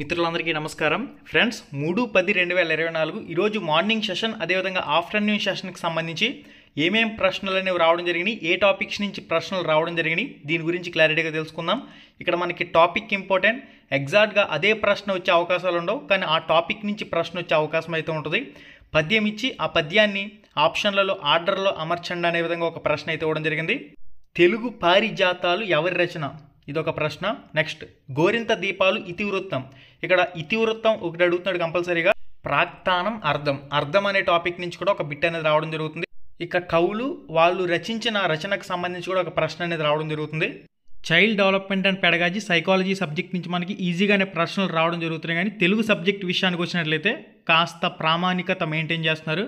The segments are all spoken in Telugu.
మిత్రులందరికీ నమస్కారం ఫ్రెండ్స్ మూడు పది రెండు వేల ఇరవై నాలుగు ఈరోజు మార్నింగ్ సెషన్ అదేవిధంగా ఆఫ్టర్నూన్ సెషన్కి సంబంధించి ఏమేం ప్రశ్నలు అనేవి రావడం జరిగినాయి ఏ టాపిక్స్ నుంచి ప్రశ్నలు రావడం జరిగినాయి దీని గురించి క్లారిటీగా తెలుసుకుందాం ఇక్కడ మనకి టాపిక్ ఇంపార్టెంట్ ఎగ్జాక్ట్గా అదే ప్రశ్న వచ్చే అవకాశాలు ఉండవు కానీ ఆ టాపిక్ నుంచి ప్రశ్న వచ్చే అవకాశం అయితే ఉంటుంది పద్యం ఇచ్చి ఆ పద్యాన్ని ఆప్షన్లలో ఆర్డర్లో అమర్చండి అనే విధంగా ఒక ప్రశ్న అయితే ఇవ్వడం జరిగింది తెలుగు పారిజాతాలు ఎవరి రచన ఇదొక ప్రశ్న నెక్స్ట్ గోరింత దీపాలు ఇతివృత్తం ఇక్కడ ఇతివృత్తం ఒకటి అడుగుతున్నాడు కంపల్సరీగా ప్రాక్తానం అర్థం అర్థం అనే టాపిక్ నుంచి కూడా ఒక బిట్ అనేది రావడం జరుగుతుంది ఇక కవులు వాళ్ళు రచించిన రచనకు సంబంధించి కూడా ఒక ప్రశ్న అనేది రావడం జరుగుతుంది child development and pedagogy psychology subject నుంచి మనకి ఈజీగానే ప్రశ్నలు రావడం జరుగుతున్నాయి కానీ తెలుగు సబ్జెక్ట్ విషయానికి వచ్చినట్లయితే కాస్త ప్రామాణికత మెయింటైన్ చేస్తున్నారు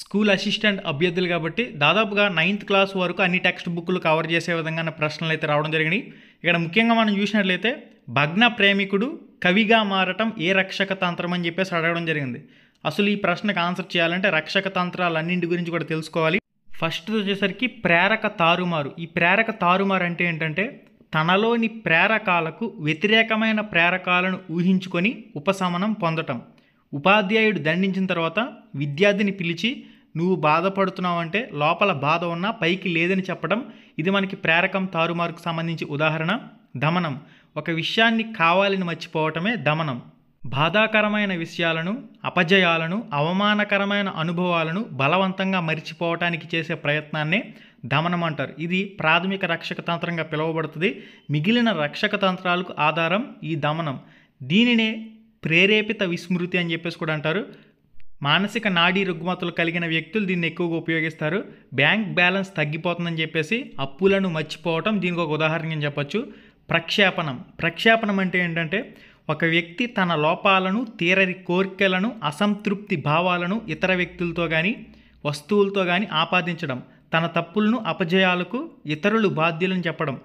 స్కూల్ అసిస్టెంట్ అభ్యర్థులు కాబట్టి దాదాపుగా నైన్త్ క్లాస్ వరకు అన్ని టెక్స్ట్ బుక్లు కవర్ చేసే విధంగా ప్రశ్నలు అయితే రావడం జరిగినాయి ఇక్కడ ముఖ్యంగా మనం చూసినట్లయితే భగ్న ప్రేమికుడు కవిగా మారటం ఏ రక్షక తంత్రం అని చెప్పేసి అడగడం జరిగింది అసలు ఈ ప్రశ్నకు ఆన్సర్ చేయాలంటే రక్షక తంత్రాలన్నింటి గురించి కూడా తెలుసుకోవాలి ఫస్ట్ వచ్చేసరికి ప్రేరక తారుమారు ఈ ప్రేరక తారుమారు అంటే ఏంటంటే తనలోని ప్రేరకాలకు వ్యతిరేకమైన ప్రేరకాలను ఊహించుకొని ఉపశమనం పొందటం ఉపాధ్యాయుడు దండించిన తర్వాత విద్యార్థిని పిలిచి నువ్వు బాధపడుతున్నావు అంటే లోపల బాధ ఉన్నా పైకి లేదని చెప్పడం ఇది మనకి ప్రేరకం తారుమారుకు సంబంధించి ఉదాహరణ దమనం ఒక విషయాన్ని కావాలని మర్చిపోవటమే దమనం బాధాకరమైన విషయాలను అపజయాలను అవమానకరమైన అనుభవాలను బలవంతంగా మరిచిపోవటానికి చేసే ప్రయత్నాన్నే దమనం అంటారు ఇది ప్రాథమిక రక్షక తంత్రంగా పిలువబడుతుంది మిగిలిన రక్షక తంత్రాలకు ఆధారం ఈ దమనం దీనినే ప్రేరేపిత విస్మృతి అని చెప్పేసి కూడా అంటారు మానసిక నాడీ రుగ్మతలు కలిగిన వ్యక్తులు దీన్ని ఎక్కువగా ఉపయోగిస్తారు బ్యాంక్ బ్యాలెన్స్ తగ్గిపోతుందని చెప్పేసి అప్పులను మర్చిపోవటం దీనికి ఒక ఉదాహరణ చెప్పొచ్చు ప్రక్షేపణం ప్రక్షేపణం అంటే ఏంటంటే ఒక వ్యక్తి తన లోపాలను తీరని కోరికలను అసంతృప్తి భావాలను ఇతర వ్యక్తులతో కానీ వస్తువులతో కానీ ఆపాదించడం తన తప్పులను అపజయాలకు ఇతరులు బాధ్యులను చెప్పడం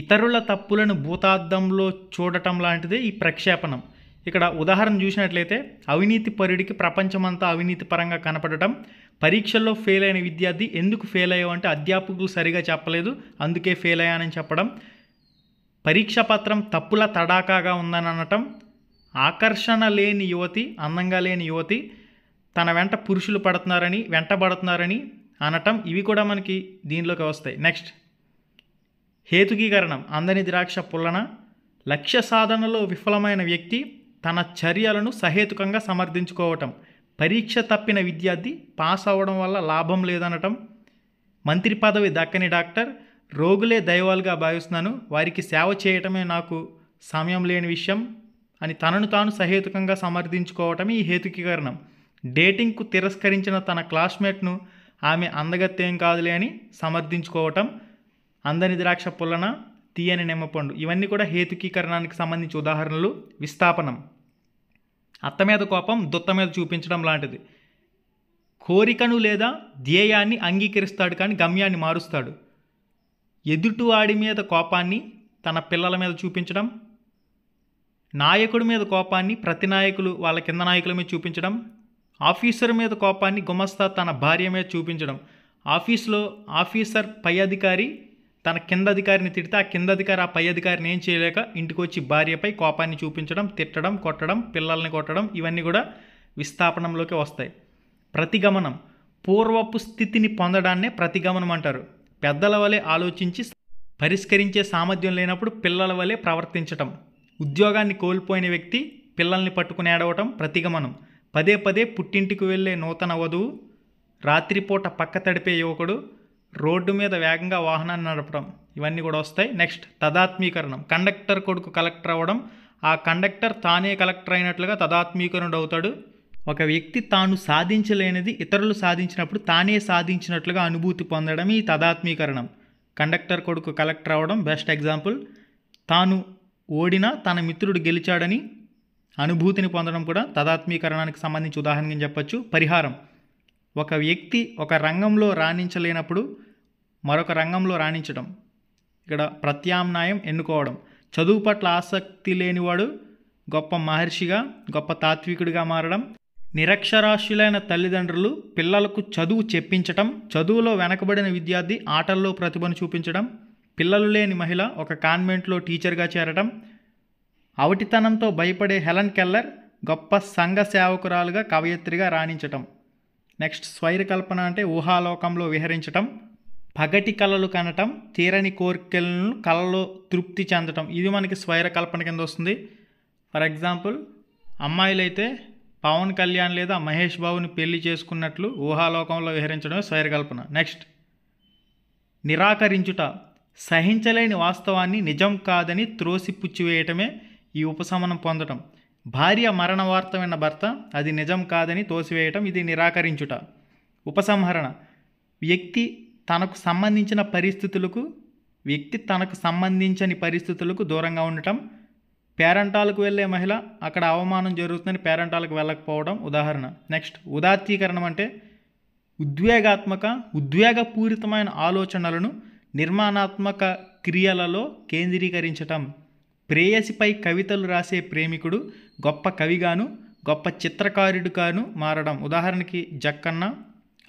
ఇతరుల తప్పులను భూతార్థంలో చూడటం లాంటిదే ఈ ప్రక్షేపణం ఇక్కడ ఉదాహరణ చూసినట్లయితే అవినీతి పరుడికి ప్రపంచమంతా అవినీతి పరంగా కనపడటం పరీక్షల్లో ఫెయిల్ అయిన విద్యార్థి ఎందుకు ఫెయిల్ అయ్యావు అంటే అధ్యాపకులు సరిగా చెప్పలేదు అందుకే ఫెయిల్ అయ్యానని చెప్పడం పరీక్ష పత్రం తప్పుల తడాకాగా ఉందని అనటం ఆకర్షణ లేని యువతి అందంగా లేని యువతి తన వెంట పురుషులు పడుతున్నారని వెంటబడుతున్నారని అనటం ఇవి కూడా మనకి దీనిలోకి వస్తాయి నెక్స్ట్ హేతుకీకరణం అందని ద్రాక్ష పుల్లన లక్ష్య సాధనలో విఫలమైన వ్యక్తి తన చర్యలను సహేతుకంగా సమర్థించుకోవటం పరీక్ష తప్పిన విద్యార్థి పాస్ అవ్వడం వల్ల లాభం లేదనటం మంత్రి పదవి దక్కని డాక్టర్ రోగులే దైవాలుగా భావిస్తున్నాను వారికి సేవ చేయటమే నాకు సమయం లేని విషయం అని తనను తాను సహేతుకంగా సమర్థించుకోవటం ఈ హేతుకీకరణం డేటింగ్కు తిరస్కరించిన తన క్లాస్మేట్ను ఆమె అందగత్తేం కాదులే అని సమర్థించుకోవటం అందని ద్రాక్ష పుల్లన తీయని నిమ్మపండు ఇవన్నీ కూడా హేతుకీకరణానికి సంబంధించి ఉదాహరణలు విస్థాపనం అత్త మీద కోపం దుత్త మీద చూపించడం లాంటిది కోరికను లేదా ధ్యేయాన్ని అంగీకరిస్తాడు కానీ గమ్యాన్ని మారుస్తాడు ఎదుటివాడి మీద కోపాన్ని తన పిల్లల మీద చూపించడం నాయకుడి మీద కోపాన్ని ప్రతి నాయకులు వాళ్ళ కింద నాయకుల మీద చూపించడం ఆఫీసర్ మీద కోపాన్ని గుమస్తా తన భార్య మీద చూపించడం ఆఫీస్లో ఆఫీసర్ పై అధికారి తన కింద అధికారిని తిడితే ఆ కింద అధికారి ఆ పై అధికారిని ఏం చేయలేక ఇంటికి వచ్చి భార్యపై కోపాన్ని చూపించడం తిట్టడం కొట్టడం పిల్లల్ని కొట్టడం ఇవన్నీ కూడా విస్థాపనంలోకి వస్తాయి ప్రతిగమనం పూర్వపు స్థితిని పొందడాన్నే ప్రతిగమనం అంటారు పెద్దల వలె ఆలోచించి పరిష్కరించే సామర్థ్యం లేనప్పుడు పిల్లల వలె ప్రవర్తించటం ఉద్యోగాన్ని కోల్పోయిన వ్యక్తి పిల్లల్ని పట్టుకుని ఏడవటం ప్రతిగమనం పదే పదే పుట్టింటికి వెళ్ళే నూతన వధువు రాత్రిపూట పక్క తడిపే యువకుడు రోడ్డు మీద వేగంగా వాహనాన్ని నడపడం ఇవన్నీ కూడా వస్తాయి నెక్స్ట్ తదాత్మీకరణం కండక్టర్ కొడుకు కలెక్టర్ అవ్వడం ఆ కండక్టర్ తానే కలెక్టర్ అయినట్లుగా తదాత్మీకరణుడు అవుతాడు ఒక వ్యక్తి తాను సాధించలేనిది ఇతరులు సాధించినప్పుడు తానే సాధించినట్లుగా అనుభూతి పొందడం ఈ తదాత్మీకరణం కండక్టర్ కొడుకు కలెక్టర్ అవ్వడం బెస్ట్ ఎగ్జాంపుల్ తాను ఓడినా తన మిత్రుడు గెలిచాడని అనుభూతిని పొందడం కూడా తదాత్మీకరణానికి సంబంధించి ఉదాహరణగా చెప్పచ్చు పరిహారం ఒక వ్యక్తి ఒక రంగంలో రాణించలేనప్పుడు మరొక రంగంలో రాణించడం ఇక్కడ ప్రత్యామ్నాయం ఎన్నుకోవడం చదువు పట్ల ఆసక్తి లేనివాడు గొప్ప మహర్షిగా గొప్ప తాత్వికుడిగా మారడం నిరక్షరాస్యులైన తల్లిదండ్రులు పిల్లలకు చదువు చెప్పించటం చదువులో వెనకబడిన విద్యార్థి ఆటల్లో ప్రతిభను చూపించడం పిల్లలు లేని మహిళ ఒక కాన్వెంట్లో టీచర్గా చేరడం అవటితనంతో భయపడే హెలన్ కెల్లర్ గొప్ప సంఘ సేవకురాలుగా కవయత్రిగా రాణించటం నెక్స్ట్ స్వైరకల్పన అంటే ఊహాలోకంలో విహరించటం పగటి కళలు కనటం తీరని కోరికలను కళలో తృప్తి చెందటం ఇది మనకి స్వైర కల్పన కింద వస్తుంది ఫర్ ఎగ్జాంపుల్ అమ్మాయిలైతే పవన్ కళ్యాణ్ లేదా మహేష్ బాబుని పెళ్లి చేసుకున్నట్లు ఊహాలోకంలో విహరించడమే స్వైర కల్పన నెక్స్ట్ నిరాకరించుట సహించలేని వాస్తవాన్ని నిజం కాదని త్రోసిపుచ్చివేయటమే ఈ ఉపశమనం పొందటం భార్య మరణ వార్త విన్న భర్త అది నిజం కాదని తోసివేయటం ఇది నిరాకరించుట ఉపసంహరణ వ్యక్తి తనకు సంబంధించిన పరిస్థితులకు వ్యక్తి తనకు సంబంధించని పరిస్థితులకు దూరంగా ఉండటం పేరంటాలకు వెళ్ళే మహిళ అక్కడ అవమానం జరుగుతుందని పేరంటాలకు వెళ్ళకపోవడం ఉదాహరణ నెక్స్ట్ ఉదాత్తీకరణం అంటే ఉద్వేగాత్మక ఉద్వేగపూరితమైన ఆలోచనలను నిర్మాణాత్మక క్రియలలో కేంద్రీకరించటం ప్రేయసిపై కవితలు రాసే ప్రేమికుడు గొప్ప కవిగాను గొప్ప చిత్రకారుడుగాను మారడం ఉదాహరణకి జక్కన్న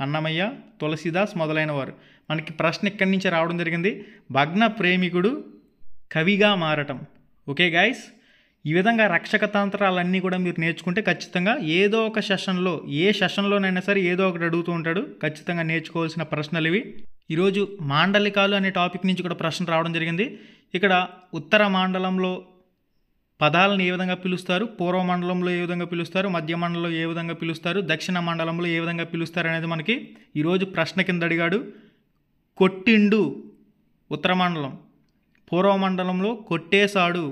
అన్నమయ్య తులసిదాస్ మొదలైన వారు మనకి ప్రశ్న ఇక్కడి నుంచి రావడం జరిగింది భగ్న ప్రేమికుడు కవిగా మారటం ఓకే గాయస్ ఈ విధంగా రక్షక తంత్రాలన్నీ కూడా మీరు నేర్చుకుంటే ఖచ్చితంగా ఏదో ఒక సెషన్లో ఏ సెషన్లోనైనా సరే ఏదో ఒకటి అడుగుతూ ఉంటాడు ఖచ్చితంగా నేర్చుకోవాల్సిన ప్రశ్నలు ఇవి ఈరోజు మాండలికాలు అనే టాపిక్ నుంచి కూడా ప్రశ్న రావడం జరిగింది ఇక్కడ ఉత్తర మండలంలో పదాలను ఏ విధంగా పిలుస్తారు పూర్వ మండలంలో ఏ విధంగా పిలుస్తారు మధ్య మండలంలో ఏ విధంగా పిలుస్తారు దక్షిణ మండలంలో ఏ విధంగా పిలుస్తారు అనేది మనకి ఈరోజు ప్రశ్న కింద అడిగాడు కొట్టిండు ఉత్తర మండలం పూర్వ మండలంలో కొట్టేశాడు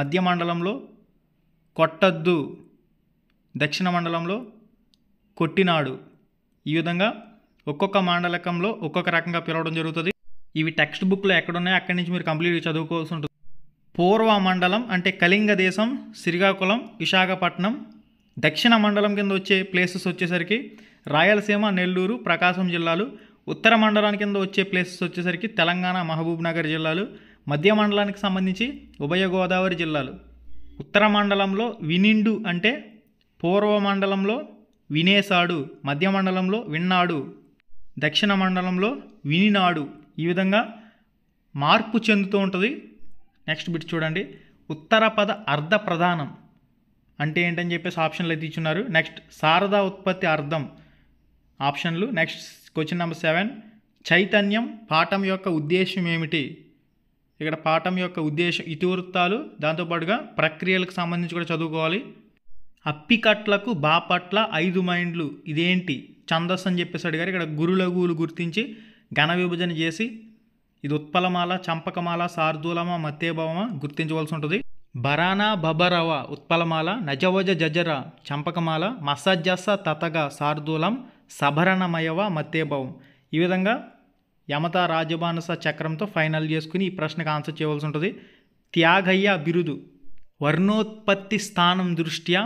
మధ్య మండలంలో కొట్టద్దు దక్షిణ మండలంలో కొట్టినాడు ఈ విధంగా ఒక్కొక్క మాండలకంలో ఒక్కొక్క రకంగా పిలవడం జరుగుతుంది ఇవి టెక్స్ట్ బుక్లో ఎక్కడున్నాయో అక్కడి నుంచి మీరు కంప్లీట్గా చదువుకోవాల్సి ఉంటుంది పూర్వ మండలం అంటే కళింగ దేశం శ్రీకాకుళం విశాఖపట్నం దక్షిణ మండలం కింద వచ్చే ప్లేసెస్ వచ్చేసరికి రాయలసీమ నెల్లూరు ప్రకాశం జిల్లాలు ఉత్తర మండలానికి కింద వచ్చే ప్లేసెస్ వచ్చేసరికి తెలంగాణ మహబూబ్ నగర్ జిల్లాలు మధ్య మండలానికి సంబంధించి ఉభయ గోదావరి జిల్లాలు ఉత్తర మండలంలో వినిండు అంటే పూర్వ మండలంలో వినేశాడు మధ్య మండలంలో విన్నాడు దక్షిణ మండలంలో వినినాడు ఈ విధంగా మార్పు చెందుతూ ఉంటుంది నెక్స్ట్ బిట్ చూడండి ఉత్తర పద అర్ధ ప్రధానం అంటే ఏంటని చెప్పేసి ఆప్షన్లు అయితే ఇచ్చున్నారు నెక్స్ట్ శారదా ఉత్పత్తి అర్థం ఆప్షన్లు నెక్స్ట్ క్వశ్చన్ నెంబర్ సెవెన్ చైతన్యం పాఠం యొక్క ఉద్దేశం ఏమిటి ఇక్కడ పాఠం యొక్క ఉద్దేశం ఇతివృత్తాలు దాంతోపాటుగా ప్రక్రియలకు సంబంధించి కూడా చదువుకోవాలి అప్పికట్లకు బాపట్ల ఐదు మైండ్లు ఇదేంటి ఛందస్ అని చెప్పేసి అడిగారు ఇక్కడ గురులఘువులు గుర్తించి ఘన విభజన చేసి ఇది ఉత్పలమాల చంపకమాల శార్దూలమ మత్యభవమ గుర్తించవలసి ఉంటుంది బరానా బబరవ ఉత్పలమాల నజవజ జజర చంపకమాల మసజస తతగ శార్దూలం సభరణమయవ మత్యభవం ఈ విధంగా యమత రాజభానస చక్రంతో ఫైనల్ చేసుకుని ఈ ప్రశ్నకు ఆన్సర్ చేయవలసి ఉంటుంది త్యాగయ్య బిరుదు వర్ణోత్పత్తి స్థానం దృష్ట్యా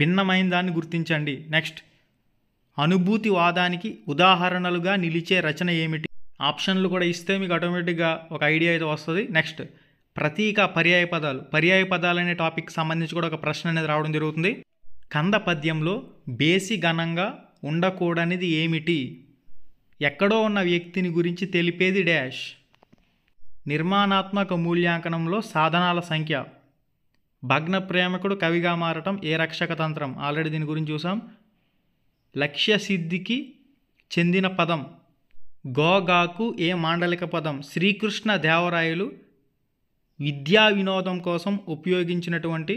భిన్నమైన దాన్ని గుర్తించండి నెక్స్ట్ అనుభూతివాదానికి ఉదాహరణలుగా నిలిచే రచన ఏమిటి ఆప్షన్లు కూడా ఇస్తే మీకు ఆటోమేటిక్గా ఒక ఐడియా అయితే వస్తుంది నెక్స్ట్ ప్రతీక పర్యాయ పదాలు పర్యాయ పదాలు అనే టాపిక్ సంబంధించి కూడా ఒక ప్రశ్న అనేది రావడం జరుగుతుంది కంద పద్యంలో బేసి ఘనంగా ఉండకూడనిది ఏమిటి ఎక్కడో ఉన్న వ్యక్తిని గురించి తెలిపేది డ్యాష్ నిర్మాణాత్మక మూల్యాంకనంలో సాధనాల సంఖ్య భగ్న ప్రేమకుడు కవిగా మారటం ఏ రక్షక తంత్రం ఆల్రెడీ దీని గురించి చూసాం లక్ష్యసిద్ధికి చెందిన పదం గోగాకు ఏ మాండలిక పదం శ్రీకృష్ణ దేవరాయలు విద్యా వినోదం కోసం ఉపయోగించినటువంటి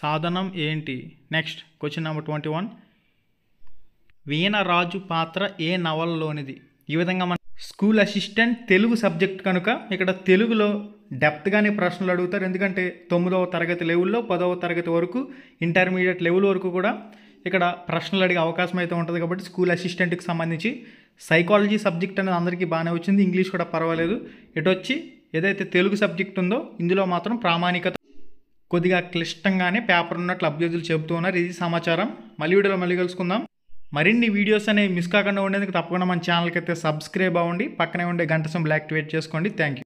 సాధనం ఏంటి next question number twenty one Veenaraju పాత్ర ఏ నవలలోనిది ఈ విధంగా మన స్కూల్ అసిస్టెంట్ తెలుగు సబ్జెక్ట్ కనుక ఇక్కడ తెలుగులో డెప్త్గానే ప్రశ్నలు అడుగుతారు ఎందుకంటే తొమ్మిదవ తరగతి లెవెల్లో పదవ తరగతి వరకు ఇంటర్మీడియట్ లెవెల్ వరకు కూడా ఇక్కడ ప్రశ్నలు అడిగే అవకాశం అయితే ఉంటుంది కాబట్టి స్కూల్ అసిస్టెంట్కి సంబంధించి సైకాలజీ సబ్జెక్ట్ అనేది అందరికీ బాగానే వచ్చింది ఇంగ్లీష్ కూడా పర్వాలేదు ఎటు వచ్చి ఏదైతే తెలుగు సబ్జెక్ట్ ఉందో ఇందులో మాత్రం ప్రామాణికత కొద్దిగా క్లిష్టంగానే పేపర్ ఉన్నట్లు అభ్యర్థులు చెబుతూ ఉన్నారు ఇది సమాచారం మళ్ళీ వీడియోలో మళ్ళీ కలుసుకుందాం మరిన్ని వీడియోస్ అనేవి మిస్ కాకుండా ఉండేందుకు తప్పకుండా మన ఛానల్కి అయితే సబ్స్క్రైబ్ అవ్వండి పక్కనే ఉండే గంట సింబల్ యాక్టివేట్ చేసుకోండి థ్యాంక్ యూ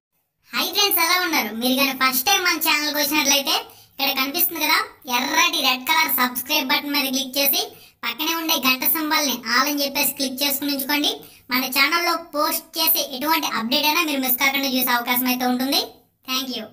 మీరు కానీ ఫస్ట్ టైం మన ఛానల్కి వచ్చినట్లయితే ఇక్కడ కనిపిస్తుంది కదా ఎర్రటి రెడ్ కలర్ సబ్స్క్రైబ్ బటన్ మీద క్లిక్ చేసి పక్కనే ఉండే గంట సింబల్ని ఆల్ అని చెప్పేసి క్లిక్ చేసుకుని ఉంచుకోండి మన ఛానల్లో పోస్ట్ చేసే ఎటువంటి అప్డేట్ అయినా మీరు మిస్ కాకుండా చూసే అవకాశం అయితే ఉంటుంది థ్యాంక్ యూ